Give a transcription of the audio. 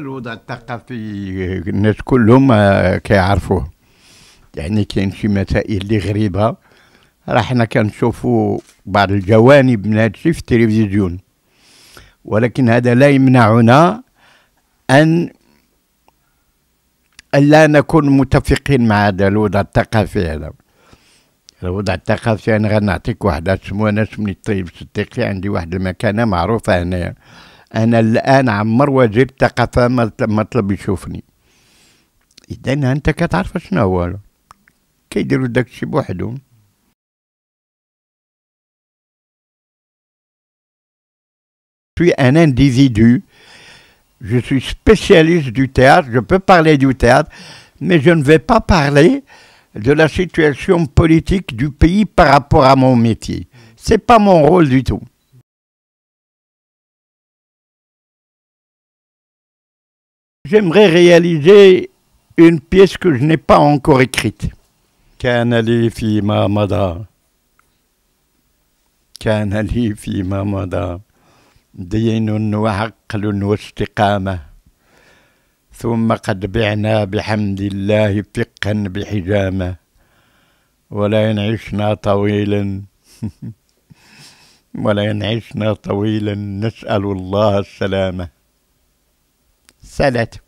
الوضع الثقافي الناس كلهم آه، كيعرفوه يعني كاين شي مسائل اللي غريبه راه حنا كنشوفوا بعض الجوانب من هذا الشيء في التلفزيون ولكن هذا لا يمنعنا ان لا نكون متفقين مع هذا الوضع الثقافي هذا الوضع الثقافي انا غنعطيك واحد سمو انا سميت طيب صديقي عندي واحد المكانه معروفه هنايا Je suis un individu. Je suis spécialiste du théâtre, je peux parler du théâtre, mais je ne vais pas parler de la situation politique du pays par rapport à mon métier. Ce n'est pas mon rôle du tout. j'aimerais réaliser une pièce que je n'ai pas encore écrite. كان لي فيما مضى كان لي فيما مضى دين وعقل واستقامة ثم قد بعنا بحمد الله فقهًا بحجامة ولئن عشنا طويلا ولئن عشنا طويلا نسأل الله السلامة Szeret.